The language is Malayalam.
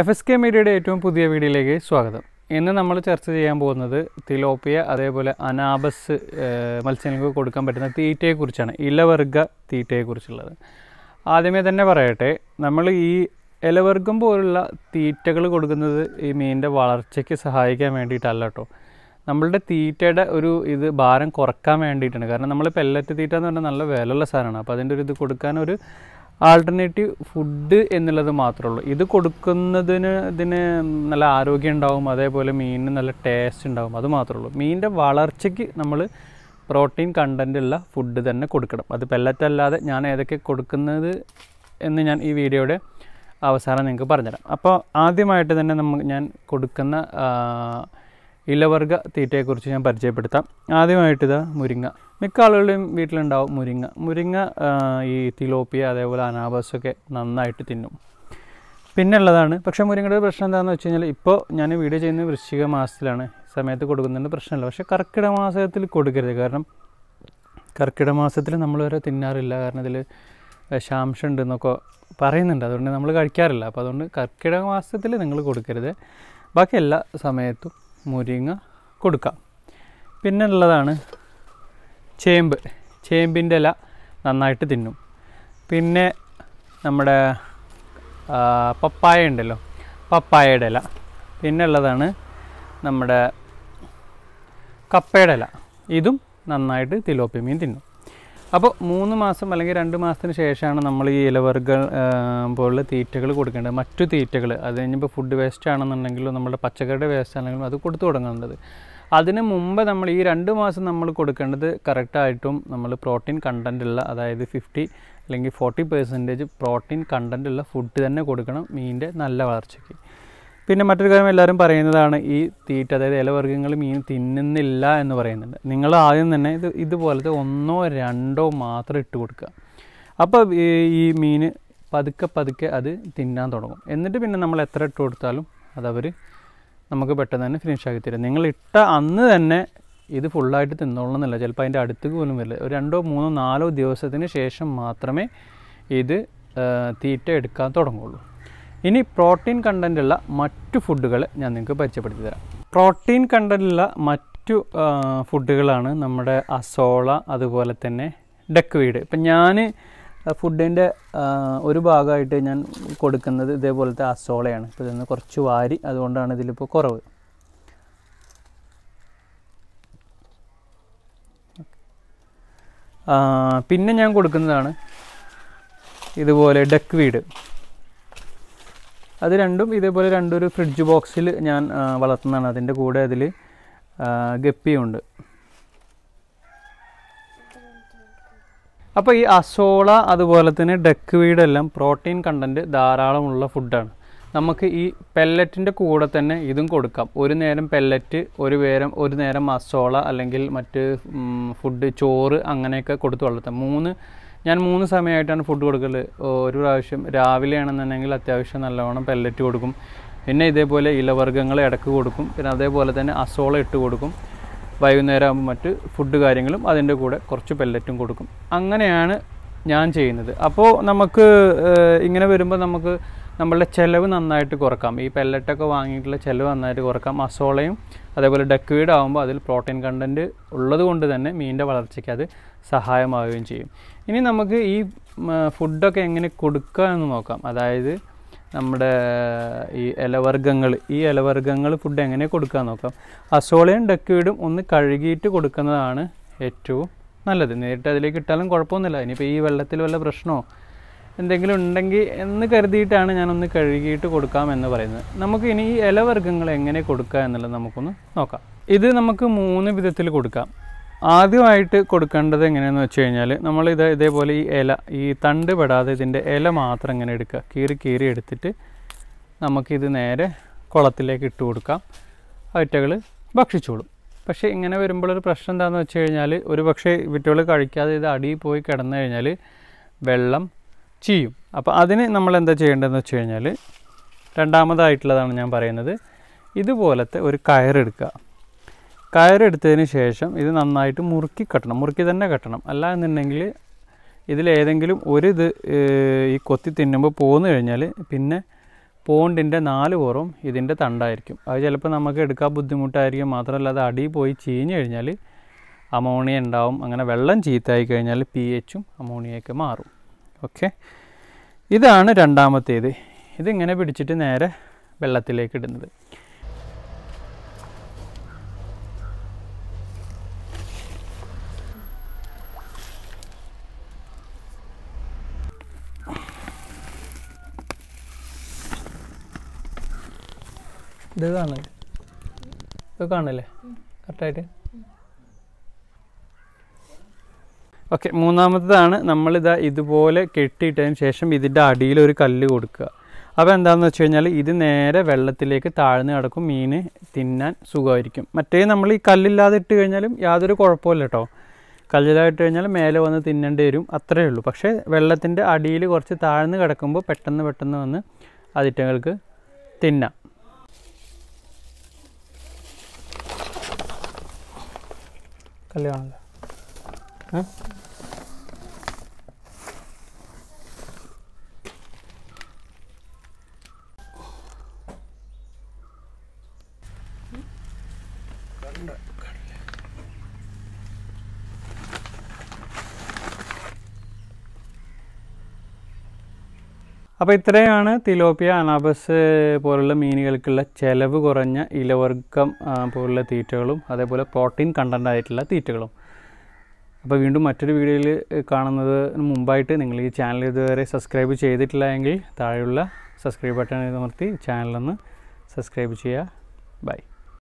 എഫ് എസ് കെ മീഡിയയുടെ ഏറ്റവും പുതിയ വീഡിയോയിലേക്ക് സ്വാഗതം ഇന്ന് നമ്മൾ ചർച്ച ചെയ്യാൻ പോകുന്നത് തിലോപ്പിയ അതേപോലെ അനാബസ് മത്സ്യങ്ങൾക്ക് കൊടുക്കാൻ പറ്റുന്ന തീറ്റയെക്കുറിച്ചാണ് ഇലവർഗ തീറ്റയെക്കുറിച്ചുള്ളത് ആദ്യമേ തന്നെ പറയട്ടെ നമ്മൾ ഈ ഇലവർഗം പോലുള്ള തീറ്റകൾ കൊടുക്കുന്നത് ഈ മീനിൻ്റെ വളർച്ചയ്ക്ക് സഹായിക്കാൻ വേണ്ടിയിട്ടല്ല കേട്ടോ നമ്മളുടെ തീറ്റയുടെ ഒരു ഇത് ഭാരം കുറക്കാൻ വേണ്ടിയിട്ടാണ് കാരണം നമ്മൾ പെല്ലറ്റ് തീറ്റ എന്ന് പറഞ്ഞാൽ നല്ല വിലയുള്ള സാധനമാണ് അപ്പോൾ അതിൻ്റെ ഒരു ഇത് കൊടുക്കാൻ ഒരു ആൾട്ടർനേറ്റീവ് ഫുഡ് എന്നുള്ളത് മാത്രമേ ഉള്ളൂ ഇത് കൊടുക്കുന്നതിന് ഇതിന് നല്ല ആരോഗ്യം ഉണ്ടാവും അതേപോലെ മീനിന് നല്ല ടേസ്റ്റ് ഉണ്ടാവും അത് മാത്രമേ ഉള്ളൂ മീനിൻ്റെ വളർച്ചയ്ക്ക് നമ്മൾ പ്രോട്ടീൻ കണ്ടൻ്റ് ഉള്ള ഫുഡ് തന്നെ കൊടുക്കണം അത് പെല്ലറ്റ് അല്ലാതെ ഞാൻ ഏതൊക്കെ കൊടുക്കുന്നത് എന്ന് ഞാൻ ഈ വീഡിയോയുടെ അവസാനം നിങ്ങൾക്ക് പറഞ്ഞുതരാം അപ്പോൾ ആദ്യമായിട്ട് തന്നെ നമ്മൾ ഞാൻ കൊടുക്കുന്ന ഇലവർഗ തീറ്റയെക്കുറിച്ച് ഞാൻ പരിചയപ്പെടുത്താം ആദ്യമായിട്ടിത് മുരിങ്ങ മിക്ക ആളുകളുടെയും വീട്ടിലുണ്ടാവും മുരിങ്ങ മുരിങ്ങ ഈ തിലോപ്പിയ അതേപോലെ അനാബസൊക്കെ നന്നായിട്ട് തിന്നും പിന്നെ ഉള്ളതാണ് പക്ഷേ മുരിങ്ങയുടെ പ്രശ്നം എന്താണെന്ന് വെച്ച് കഴിഞ്ഞാൽ ഇപ്പോൾ ഞാൻ വീഡിയോ ചെയ്യുന്ന വൃശ്ചിക മാസത്തിലാണ് സമയത്ത് കൊടുക്കുന്നുണ്ട് പ്രശ്നമില്ല പക്ഷേ കർക്കിട മാസത്തിൽ കൊടുക്കരുത് കാരണം കർക്കിട മാസത്തിൽ നമ്മൾ വരെ തിന്നാറില്ല കാരണം ഇതിൽ ഉണ്ട് എന്നൊക്കെ പറയുന്നുണ്ട് അതുകൊണ്ട് നമ്മൾ കഴിക്കാറില്ല അപ്പോൾ അതുകൊണ്ട് കർക്കിട മാസത്തിൽ നിങ്ങൾ കൊടുക്കരുത് ബാക്കി എല്ലാ സമയത്തും മുരിങ്ങ കൊടുക്കാം പിന്നെ ഉള്ളതാണ് ചേമ്പ് ചേമ്പിൻ്റെ ഇല നന്നായിട്ട് തിന്നും പിന്നെ നമ്മുടെ പപ്പായ ഉണ്ടല്ലോ പപ്പായയുടെ ഇല പിന്നെ ഉള്ളതാണ് നമ്മുടെ കപ്പയുടെ ഇല ഇതും നന്നായിട്ട് തിലോപ്പിമീൻ തിന്നും അപ്പോൾ മൂന്ന് മാസം അല്ലെങ്കിൽ രണ്ട് മാസത്തിന് ശേഷമാണ് നമ്മൾ ഈ ഇലവർഗ പോലുള്ള തീറ്റകൾ കൊടുക്കേണ്ടത് മറ്റു തീറ്റകൾ അത് കഴിഞ്ഞിപ്പോൾ ഫുഡ് വേസ്റ്റ് ആണെന്നുണ്ടെങ്കിലും നമ്മുടെ പച്ചക്കറിയുടെ വേസ്റ്റ് ആണെങ്കിലും അത് കൊടുത്തു തുടങ്ങേണ്ടത് അതിന് മുമ്പ് നമ്മൾ ഈ രണ്ട് മാസം നമ്മൾ കൊടുക്കേണ്ടത് കറക്റ്റായിട്ടും നമ്മൾ പ്രോട്ടീൻ കണ്ടൻ്റ് ഉള്ള അതായത് ഫിഫ്റ്റി അല്ലെങ്കിൽ ഫോർട്ടി പെർസെൻറ്റേജ് പ്രോട്ടീൻ കണ്ടൻ്റ് ഉള്ള ഫുഡ് തന്നെ കൊടുക്കണം മീനിൻ്റെ നല്ല വളർച്ചയ്ക്ക് പിന്നെ മറ്റൊരു കാര്യം എല്ലാവരും പറയുന്നതാണ് ഈ തീറ്റ അതായത് ഇലവർഗ്ഗങ്ങൾ മീൻ തിന്നുന്നില്ല എന്ന് പറയുന്നുണ്ട് നിങ്ങൾ ആദ്യം തന്നെ ഇത് ഇതുപോലത്തെ ഒന്നോ രണ്ടോ മാത്രം ഇട്ട് കൊടുക്കുക അപ്പോൾ ഈ മീൻ പതുക്കെ പതുക്കെ അത് തിന്നാൻ തുടങ്ങും എന്നിട്ട് പിന്നെ നമ്മൾ എത്ര ഇട്ട് കൊടുത്താലും അതവർ നമുക്ക് പെട്ടെന്ന് തന്നെ ഫിനിഷ് ആക്കി തരും നിങ്ങൾ ഇട്ട അന്ന് തന്നെ ഇത് ഫുള്ളായിട്ട് തിന്നോളണം എന്നില്ല ചിലപ്പോൾ അതിൻ്റെ അടുത്തേക്ക് പോലും വരില്ല ഒരു രണ്ടോ മൂന്നോ നാലോ ദിവസത്തിന് ശേഷം മാത്രമേ ഇത് തീറ്റ എടുക്കാൻ തുടങ്ങുള്ളൂ ഇനി പ്രോട്ടീൻ കണ്ടൻറ്റുള്ള മറ്റു ഫുഡുകൾ ഞാൻ നിങ്ങൾക്ക് പരിചയപ്പെടുത്തി തരാം പ്രോട്ടീൻ കണ്ടൻറ്റുള്ള മറ്റു ഫുഡുകളാണ് നമ്മുടെ അസോള അതുപോലെ തന്നെ ഡക്ക് വീട് ഇപ്പം ഞാൻ ഫുഡിൻ്റെ ഒരു ഭാഗമായിട്ട് ഞാൻ കൊടുക്കുന്നത് ഇതേപോലത്തെ അസോളയാണ് ഇപ്പോൾ ഇതിന് കുറച്ച് വാരി അതുകൊണ്ടാണ് ഇതിലിപ്പോൾ കുറവ് പിന്നെ ഞാൻ കൊടുക്കുന്നതാണ് ഇതുപോലെ ഡക്ക് വീട് അത് രണ്ടും ഇതേപോലെ രണ്ടൊരു ഫ്രിഡ്ജ് ബോക്സിൽ ഞാൻ വളർത്തുന്നതാണ് അതിൻ്റെ കൂടെ അതിൽ ഗപ്പിയുണ്ട് അപ്പോൾ ഈ അസോള അതുപോലെ തന്നെ ഡക്ക് വീടെല്ലാം പ്രോട്ടീൻ കണ്ടൻറ്റ് ധാരാളമുള്ള ഫുഡാണ് നമുക്ക് ഈ പെല്ലറ്റിൻ്റെ കൂടെ തന്നെ ഇതും കൊടുക്കാം ഒരു നേരം പെല്ലറ്റ് ഒരു നേരം ഒരു നേരം മസോള അല്ലെങ്കിൽ മറ്റ് ഫുഡ് ചോറ് അങ്ങനെയൊക്കെ കൊടുത്ത് വളർത്താം മൂന്ന് ഞാൻ മൂന്ന് സമയമായിട്ടാണ് ഫുഡ് കൊടുക്കൽ ഒരു പ്രാവശ്യം രാവിലെയാണെന്നുണ്ടെങ്കിൽ അത്യാവശ്യം നല്ലവണ്ണം പെല്ലറ്റ് കൊടുക്കും പിന്നെ ഇതേപോലെ ഇലവർഗ്ഗങ്ങൾ ഇടക്ക് കൊടുക്കും പിന്നെ അതേപോലെ തന്നെ അസോള ഇട്ട് കൊടുക്കും വൈകുന്നേരം ആകുമ്പോൾ മറ്റ് ഫുഡ് കാര്യങ്ങളും അതിൻ്റെ കൂടെ കുറച്ച് പെല്ലറ്റും കൊടുക്കും അങ്ങനെയാണ് ഞാൻ ചെയ്യുന്നത് അപ്പോൾ നമുക്ക് ഇങ്ങനെ വരുമ്പോൾ നമുക്ക് നമ്മളുടെ ചിലവ് നന്നായിട്ട് കുറക്കാം ഈ പെല്ലറ്റൊക്കെ വാങ്ങിയിട്ടുള്ള ചിലവ് നന്നായിട്ട് കുറക്കാം അസോളയും അതേപോലെ ഡക്വീഡ് ആകുമ്പോൾ അതിൽ പ്രോട്ടീൻ കണ്ടൻറ്റ് ഉള്ളത് കൊണ്ട് തന്നെ മീനിൻ്റെ വളർച്ചയ്ക്ക് അത് സഹായമാവുകയും ചെയ്യും ഇനി നമുക്ക് ഈ ഫുഡൊക്കെ എങ്ങനെ കൊടുക്കുക എന്ന് നോക്കാം അതായത് നമ്മുടെ ഈ ഇലവർഗ്ഗങ്ങൾ ഈ ഇലവർഗ്ഗങ്ങൾ ഫുഡ് എങ്ങനെ എന്ന് നോക്കാം അസോളയും ഡക്വീഡും ഒന്ന് കഴുകിയിട്ട് കൊടുക്കുന്നതാണ് ഏറ്റവും നല്ലത് നേരിട്ട് അതിലേക്ക് ഇട്ടാലും കുഴപ്പമൊന്നുമില്ല ഇനിയിപ്പോൾ ഈ വെള്ളത്തിൽ വല്ല പ്രശ്നമോ എന്തെങ്കിലും ഉണ്ടെങ്കിൽ എന്ന് കരുതിയിട്ടാണ് ഞാനൊന്ന് കഴുകിയിട്ട് കൊടുക്കാം എന്ന് പറയുന്നത് നമുക്ക് ഇനി ഈ ഇലവർഗ്ഗങ്ങൾ എങ്ങനെ കൊടുക്കുക എന്നുള്ളത് നമുക്കൊന്ന് നോക്കാം ഇത് നമുക്ക് മൂന്ന് വിധത്തിൽ കൊടുക്കാം ആദ്യമായിട്ട് കൊടുക്കേണ്ടത് എങ്ങനെയാണെന്ന് വെച്ച് കഴിഞ്ഞാൽ നമ്മൾ ഇത് ഇതേപോലെ ഈ ഇല ഈ തണ്ട് പെടാതെ ഇതിൻ്റെ ഇല മാത്രം ഇങ്ങനെ എടുക്കുക കീറി കീറി എടുത്തിട്ട് നമുക്കിത് നേരെ കുളത്തിലേക്ക് ഇട്ട് കൊടുക്കാം അവറ്റകൾ ഭക്ഷിച്ചോളും പക്ഷേ ഇങ്ങനെ വരുമ്പോഴൊരു പ്രശ്നം എന്താണെന്ന് വെച്ച് കഴിഞ്ഞാൽ ഒരു പക്ഷേ വിറ്റുകൾ കഴിക്കാതെ ഇത് അടിയിൽ പോയി കിടന്നു കഴിഞ്ഞാൽ വെള്ളം ചെയ്യും അപ്പോൾ അതിന് നമ്മൾ എന്താ ചെയ്യേണ്ടതെന്ന് വെച്ച് കഴിഞ്ഞാൽ രണ്ടാമതായിട്ടുള്ളതാണ് ഞാൻ പറയുന്നത് ഇതുപോലത്തെ ഒരു കയറെടുക്കുക കയറെടുത്തതിന് ശേഷം ഇത് നന്നായിട്ട് മുറുക്കി കെട്ടണം മുറുക്കി തന്നെ കെട്ടണം അല്ല എന്നുണ്ടെങ്കിൽ ഇതിലേതെങ്കിലും ഒരു ഇത് ഈ കൊത്തി തിന്നുമ്പോൾ പോന്നു കഴിഞ്ഞാൽ പിന്നെ പോണ്ടിൻ്റെ നാല് പുറവും ഇതിൻ്റെ തണ്ടായിരിക്കും അത് ചിലപ്പോൾ നമുക്ക് എടുക്കാൻ ബുദ്ധിമുട്ടായിരിക്കും മാത്രമല്ല അത് അടി പോയി ചീഞ്ഞു കഴിഞ്ഞാൽ അമോണിയ ഉണ്ടാവും അങ്ങനെ വെള്ളം ചീത്തായി കഴിഞ്ഞാൽ പി എച്ചും അമോണിയൊക്കെ മാറും ഓക്കെ ഇതാണ് രണ്ടാമത്തേത് ഇതിങ്ങനെ പിടിച്ചിട്ട് നേരെ വെള്ളത്തിലേക്ക് ഇടുന്നത് ഇത് കാണുന്നത് ഇത് കാണില്ലേ കറക്റ്റായിട്ട് ഓക്കെ മൂന്നാമത്തതാണ് നമ്മളിതാ ഇതുപോലെ കെട്ടിയിട്ടതിന് ശേഷം ഇതിൻ്റെ അടിയിൽ ഒരു കല്ല് കൊടുക്കുക അപ്പോൾ എന്താണെന്ന് വെച്ച് കഴിഞ്ഞാൽ ഇത് നേരെ വെള്ളത്തിലേക്ക് താഴ്ന്നു കിടക്കും മീൻ തിന്നാൻ സുഖമായിരിക്കും മറ്റേ നമ്മൾ ഈ കല്ലില്ലാതെ ഇട്ട് കഴിഞ്ഞാലും യാതൊരു കുഴപ്പമില്ല കേട്ടോ കല്ലിലായിട്ട് കഴിഞ്ഞാൽ മേലെ വന്ന് തിന്നേണ്ടി വരും അത്രയേ ഉള്ളൂ പക്ഷേ വെള്ളത്തിൻ്റെ അടിയിൽ കുറച്ച് താഴ്ന്നു കിടക്കുമ്പോൾ പെട്ടെന്ന് പെട്ടെന്ന് വന്ന് അതിറ്റങ്ങൾക്ക് തിന്നാം കല്ല് അപ്പോൾ ഇത്രയാണ് തിലോപ്പിയ അനാബസ് പോലുള്ള മീനുകൾക്കുള്ള ചെലവ് കുറഞ്ഞ ഇലവർഗം പോലുള്ള തീറ്റകളും അതേപോലെ പ്രോട്ടീൻ കണ്ടന്റ് ആയിട്ടുള്ള തീറ്റകളും അപ്പോൾ വീണ്ടും മറ്റൊരു വീഡിയോയിൽ കാണുന്നത് മുമ്പായിട്ട് നിങ്ങൾ ഈ ചാനൽ ഇതുവരെ സബ്സ്ക്രൈബ് ചെയ്തിട്ടില്ല എങ്കിൽ താഴെയുള്ള സബ്സ്ക്രൈബ് ബട്ടൺ അമർത്തി ചാനലൊന്ന് സബ്സ്ക്രൈബ് ചെയ്യുക ബൈ